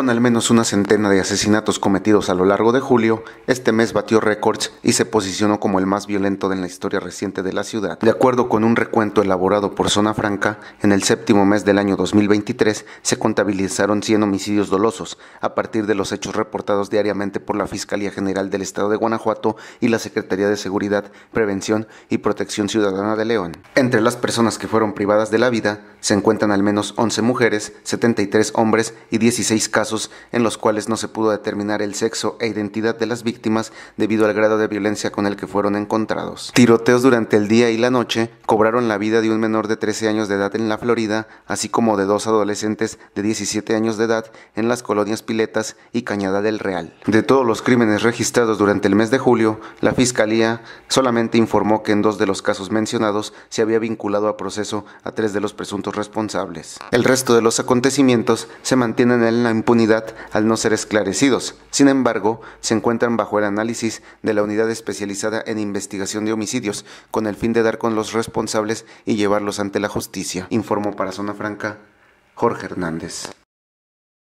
Con al menos una centena de asesinatos cometidos a lo largo de julio, este mes batió récords y se posicionó como el más violento en la historia reciente de la ciudad. De acuerdo con un recuento elaborado por Zona Franca, en el séptimo mes del año 2023 se contabilizaron 100 homicidios dolosos, a partir de los hechos reportados diariamente por la Fiscalía General del Estado de Guanajuato y la Secretaría de Seguridad, Prevención y Protección Ciudadana de León. Entre las personas que fueron privadas de la vida, se encuentran al menos 11 mujeres, 73 hombres y 16 casos en los cuales no se pudo determinar el sexo e identidad de las víctimas debido al grado de violencia con el que fueron encontrados. Tiroteos durante el día y la noche cobraron la vida de un menor de 13 años de edad en la Florida, así como de dos adolescentes de 17 años de edad en las colonias Piletas y Cañada del Real. De todos los crímenes registrados durante el mes de julio, la Fiscalía solamente informó que en dos de los casos mencionados se había vinculado a proceso a tres de los presuntos responsables. El resto de los acontecimientos se mantienen en la impunidad al no ser esclarecidos. Sin embargo, se encuentran bajo el análisis de la unidad especializada en investigación de homicidios con el fin de dar con los responsables y llevarlos ante la justicia, informó para Zona Franca Jorge Hernández.